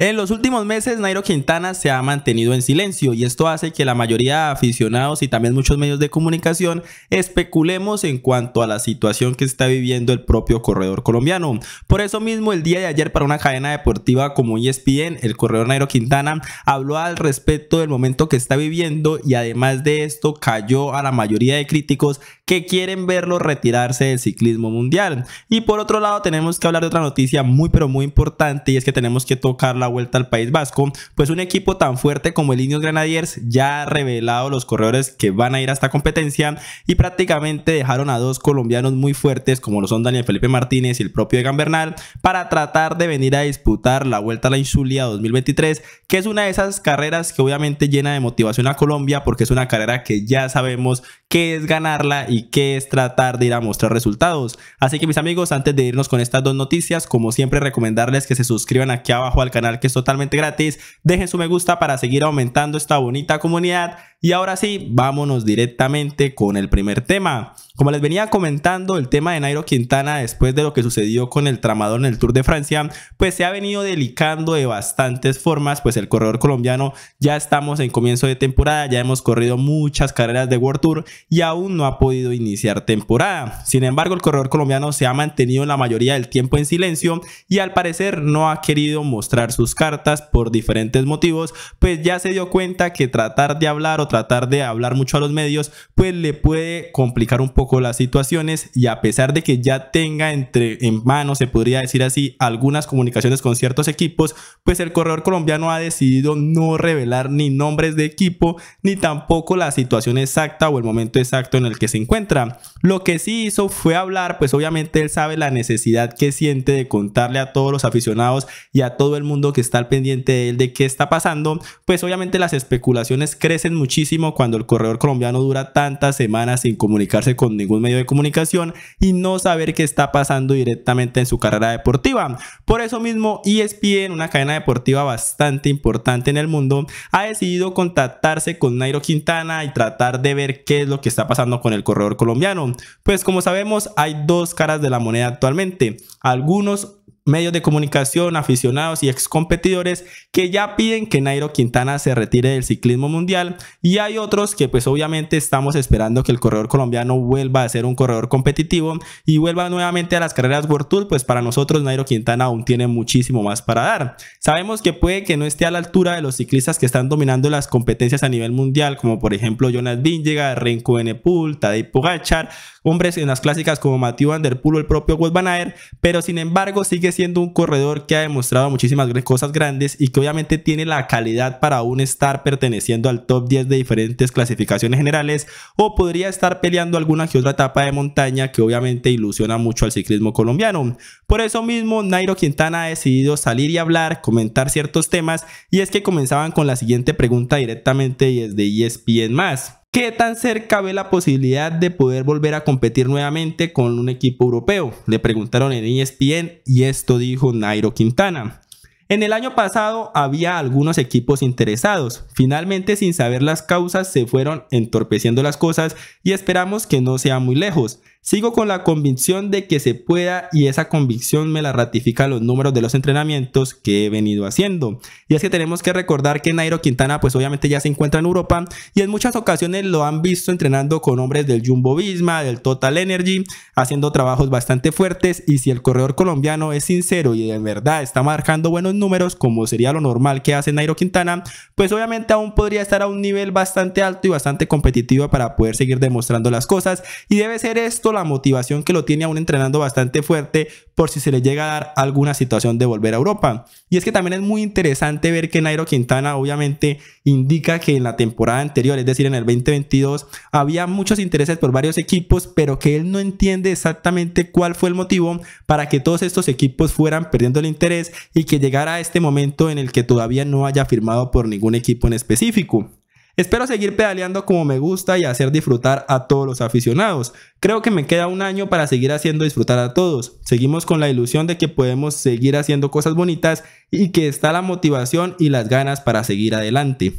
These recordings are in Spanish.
En los últimos meses, Nairo Quintana se ha mantenido en silencio y esto hace que la mayoría de aficionados y también muchos medios de comunicación especulemos en cuanto a la situación que está viviendo el propio corredor colombiano. Por eso mismo, el día de ayer para una cadena deportiva como ESPN, el corredor Nairo Quintana habló al respecto del momento que está viviendo y además de esto cayó a la mayoría de críticos que quieren verlo retirarse del ciclismo mundial. Y por otro lado, tenemos que hablar de otra noticia muy pero muy importante y es que tenemos que tocarla vuelta al País Vasco, pues un equipo tan fuerte como el Indios Grenadiers ya ha revelado los corredores que van a ir a esta competencia y prácticamente dejaron a dos colombianos muy fuertes como lo son Daniel Felipe Martínez y el propio Egan Bernal para tratar de venir a disputar la vuelta a la Insulia 2023, que es una de esas carreras que obviamente llena de motivación a Colombia porque es una carrera que ya sabemos qué es ganarla y qué es tratar de ir a mostrar resultados. Así que mis amigos, antes de irnos con estas dos noticias, como siempre recomendarles que se suscriban aquí abajo al canal que es totalmente gratis. Dejen su me gusta para seguir aumentando esta bonita comunidad. Y ahora sí, vámonos directamente con el primer tema. Como les venía comentando, el tema de Nairo Quintana, después de lo que sucedió con el tramador en el Tour de Francia, pues se ha venido delicando de bastantes formas, pues el corredor colombiano ya estamos en comienzo de temporada, ya hemos corrido muchas carreras de World Tour y aún no ha podido iniciar temporada. Sin embargo, el corredor colombiano se ha mantenido la mayoría del tiempo en silencio y al parecer no ha querido mostrar sus cartas por diferentes motivos, pues ya se dio cuenta que tratar de hablar o tratar de hablar mucho a los medios, pues le puede complicar un poco las situaciones y a pesar de que ya tenga entre en mano, se podría decir así, algunas comunicaciones con ciertos equipos, pues el corredor colombiano ha decidido no revelar ni nombres de equipo ni tampoco la situación exacta o el momento exacto en el que se encuentra. Lo que sí hizo fue hablar, pues obviamente él sabe la necesidad que siente de contarle a todos los aficionados y a todo el mundo que está al pendiente de él de qué está pasando, pues obviamente las especulaciones crecen muchísimo muchísimo cuando el corredor colombiano dura tantas semanas sin comunicarse con ningún medio de comunicación y no saber qué está pasando directamente en su carrera deportiva. Por eso mismo, ESPN, una cadena deportiva bastante importante en el mundo, ha decidido contactarse con Nairo Quintana y tratar de ver qué es lo que está pasando con el corredor colombiano. Pues como sabemos, hay dos caras de la moneda actualmente. Algunos medios de comunicación, aficionados y ex competidores que ya piden que Nairo Quintana se retire del ciclismo mundial y hay otros que pues obviamente estamos esperando que el corredor colombiano vuelva a ser un corredor competitivo y vuelva nuevamente a las carreras World Tour, pues para nosotros Nairo Quintana aún tiene muchísimo más para dar. Sabemos que puede que no esté a la altura de los ciclistas que están dominando las competencias a nivel mundial, como por ejemplo Jonas Vingegaard, Renko Nepul, Tadej Pogacar, hombres en las clásicas como Mathieu Van Der Poel o el propio Wout Van Aert, pero sin embargo sigue siendo un corredor que ha demostrado muchísimas cosas grandes y que obviamente tiene la calidad para aún estar perteneciendo al top 10 de diferentes clasificaciones generales o podría estar peleando alguna que otra etapa de montaña que obviamente ilusiona mucho al ciclismo colombiano. Por eso mismo, Nairo Quintana ha decidido salir y hablar, comentar ciertos temas y es que comenzaban con la siguiente pregunta directamente desde ESPN más. ¿Qué tan cerca ve la posibilidad de poder volver a competir nuevamente con un equipo europeo? Le preguntaron en ESPN y esto dijo Nairo Quintana. En el año pasado había algunos equipos interesados. Finalmente, sin saber las causas, se fueron entorpeciendo las cosas y esperamos que no sea muy lejos. Sigo con la convicción de que se pueda y esa convicción me la ratifica los números de los entrenamientos que he venido haciendo. Y es que tenemos que recordar que Nairo Quintana pues obviamente ya se encuentra en Europa y en muchas ocasiones lo han visto entrenando con hombres del Jumbo Visma, del Total Energy, haciendo trabajos bastante fuertes y si el corredor colombiano es sincero y de verdad está marcando buenos números como sería lo normal que hace Nairo Quintana, pues obviamente aún podría estar a un nivel bastante alto y bastante competitivo para poder seguir demostrando las cosas y debe ser esto la motivación que lo tiene aún entrenando bastante fuerte por si se le llega a dar alguna situación de volver a Europa. Y es que también es muy interesante ver que Nairo Quintana obviamente indica que en la temporada anterior, es decir, en el 2022, había muchos intereses por varios equipos, pero que él no entiende exactamente cuál fue el motivo para que todos estos equipos fueran perdiendo el interés y que llegara a este momento en el que todavía no haya firmado por ningún equipo en específico. Espero seguir pedaleando como me gusta y hacer disfrutar a todos los aficionados. Creo que me queda un año para seguir haciendo disfrutar a todos. Seguimos con la ilusión de que podemos seguir haciendo cosas bonitas y que está la motivación y las ganas para seguir adelante.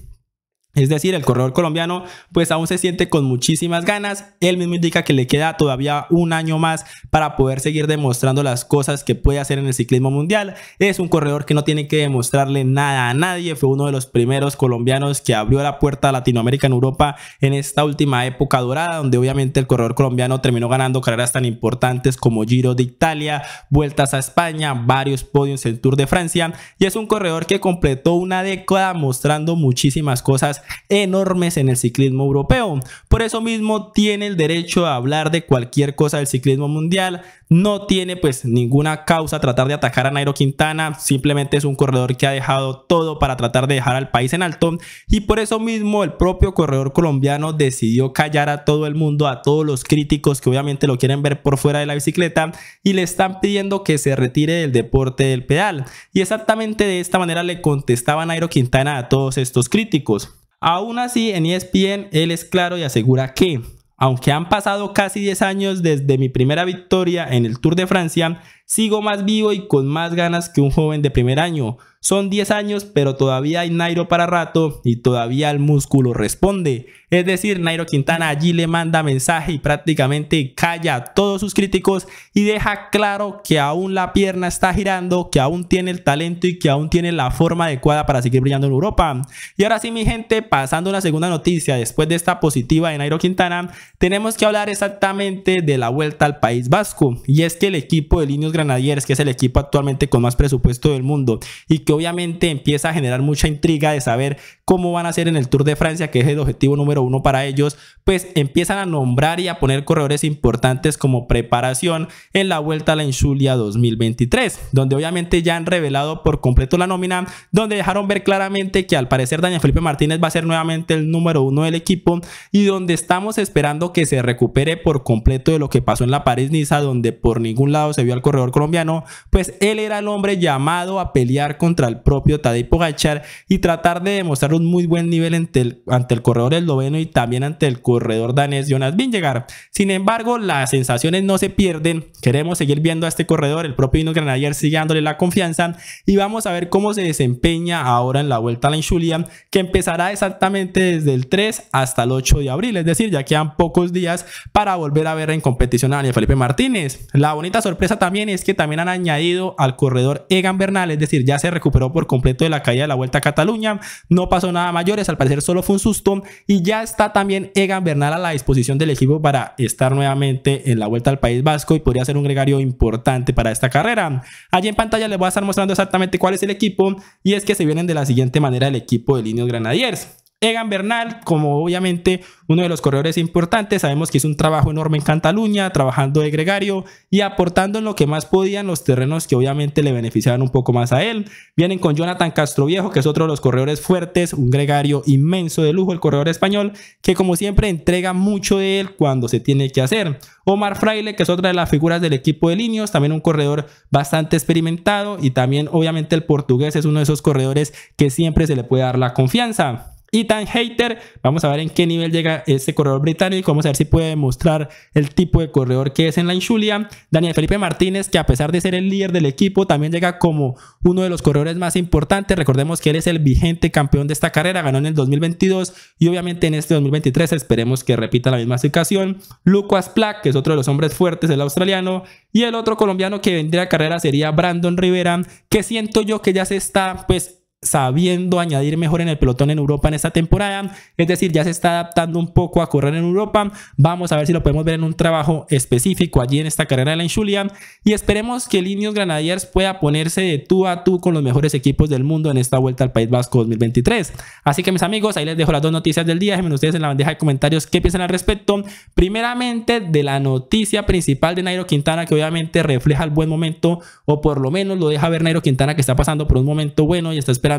Es decir, el corredor colombiano pues aún se siente con muchísimas ganas. Él mismo indica que le queda todavía un año más para poder seguir demostrando las cosas que puede hacer en el ciclismo mundial. Es un corredor que no tiene que demostrarle nada a nadie. Fue uno de los primeros colombianos que abrió la puerta a Latinoamérica en Europa en esta última época dorada, donde obviamente el corredor colombiano terminó ganando carreras tan importantes como Giro de Italia, vueltas a España, varios podios en Tour de Francia. Y es un corredor que completó una década mostrando muchísimas cosas enormes en el ciclismo europeo. Por eso mismo tiene el derecho a hablar de cualquier cosa del ciclismo mundial. No tiene pues ninguna causa tratar de atacar a Nairo Quintana. Simplemente es un corredor que ha dejado todo para tratar de dejar al país en alto. Y por eso mismo el propio corredor colombiano decidió callar a todo el mundo, a todos los críticos que obviamente lo quieren ver por fuera de la bicicleta y le están pidiendo que se retire del deporte del pedal. Y exactamente de esta manera le contestaba Nairo Quintana a todos estos críticos. Aún así, en ESPN, él es claro y asegura que, aunque han pasado casi 10 años desde mi primera victoria en el Tour de Francia, sigo más vivo y con más ganas que un joven de primer año. Son 10 años, pero todavía hay Nairo para rato y todavía el músculo responde. Es decir, Nairo Quintana allí le manda mensaje y prácticamente calla a todos sus críticos y deja claro que aún la pierna está girando, que aún tiene el talento y que aún tiene la forma adecuada para seguir brillando en Europa. Y ahora sí, mi gente, pasando a la segunda noticia, después de esta positiva de Nairo Quintana, tenemos que hablar exactamente de la vuelta al País Vasco. Y es que el equipo de linios Granadiers, que es el equipo actualmente con más presupuesto del mundo y que obviamente empieza a generar mucha intriga de saber cómo van a ser en el Tour de Francia, que es el objetivo número uno para ellos, pues empiezan a nombrar y a poner corredores importantes como preparación en la Vuelta a la Insulia 2023, donde obviamente ya han revelado por completo la nómina, donde dejaron ver claramente que al parecer Daniel Felipe Martínez va a ser nuevamente el número uno del equipo y donde estamos esperando que se recupere por completo de lo que pasó en la París-Niza, donde por ningún lado se vio al corredor colombiano, pues él era el hombre llamado a pelear contra el propio Tadej Pogachar y tratar de demostrar un muy buen nivel ante el, ante el corredor esloveno y también ante el corredor danés Jonas Vingegaard. Sin embargo, las sensaciones no se pierden. Queremos seguir viendo a este corredor, el propio Ino Granadier sigue dándole la confianza y vamos a ver cómo se desempeña ahora en la Vuelta a la Insulian que empezará exactamente desde el 3 hasta el 8 de abril, es decir, ya quedan pocos días para volver a ver en competición a Daniel Felipe Martínez. La bonita sorpresa también es que también han añadido al corredor Egan Bernal, es decir, ya se recuperó por completo de la caída de la Vuelta a Cataluña, no pasó nada mayores, al parecer solo fue un susto y ya está también Egan Bernal a la disposición del equipo para estar nuevamente en la vuelta al País Vasco y podría ser un gregario importante para esta carrera. Allí en pantalla les voy a estar mostrando exactamente cuál es el equipo y es que se vienen de la siguiente manera el equipo de Líneas Granadiers. Egan Bernal, como obviamente uno de los corredores importantes, sabemos que hizo un trabajo enorme en Cataluña, trabajando de gregario y aportando en lo que más podían los terrenos que obviamente le beneficiaban un poco más a él. Vienen con Jonathan Castroviejo, que es otro de los corredores fuertes, un gregario inmenso de lujo, el corredor español, que como siempre entrega mucho de él cuando se tiene que hacer. Omar Fraile, que es otra de las figuras del equipo de líneas, también un corredor bastante experimentado y también obviamente el portugués es uno de esos corredores que siempre se le puede dar la confianza. Ethan hater. Vamos a ver en qué nivel llega este corredor británico. Vamos a ver si puede mostrar el tipo de corredor que es en la Inchulia. Daniel Felipe Martínez, que a pesar de ser el líder del equipo, también llega como uno de los corredores más importantes. Recordemos que él es el vigente campeón de esta carrera, ganó en el 2022 y obviamente en este 2023 esperemos que repita la misma situación. Lucas Plack, que es otro de los hombres fuertes, el australiano. Y el otro colombiano que vendría a carrera sería Brandon Rivera, que siento yo que ya se está, pues, sabiendo añadir mejor en el pelotón en Europa en esta temporada. Es decir, ya se está adaptando un poco a correr en Europa. Vamos a ver si lo podemos ver en un trabajo específico allí en esta carrera de la Inchulia. Y esperemos que Linios Granadiers pueda ponerse de tú a tú con los mejores equipos del mundo en esta vuelta al País Vasco 2023. Así que mis amigos, ahí les dejo las dos noticias del día. Déjenme ustedes en la bandeja de comentarios qué piensan al respecto. Primeramente, de la noticia principal de Nairo Quintana, que obviamente refleja el buen momento, o por lo menos lo deja ver Nairo Quintana, que está pasando por un momento bueno y está esperando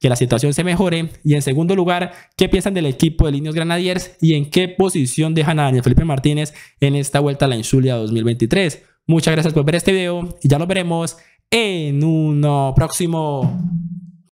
que la situación se mejore? Y en segundo lugar, ¿qué piensan del equipo de Linios Granadiers y en qué posición dejan a Daniel Felipe Martínez en esta vuelta a la Insulia 2023? Muchas gracias por ver este video y ya nos veremos en un próximo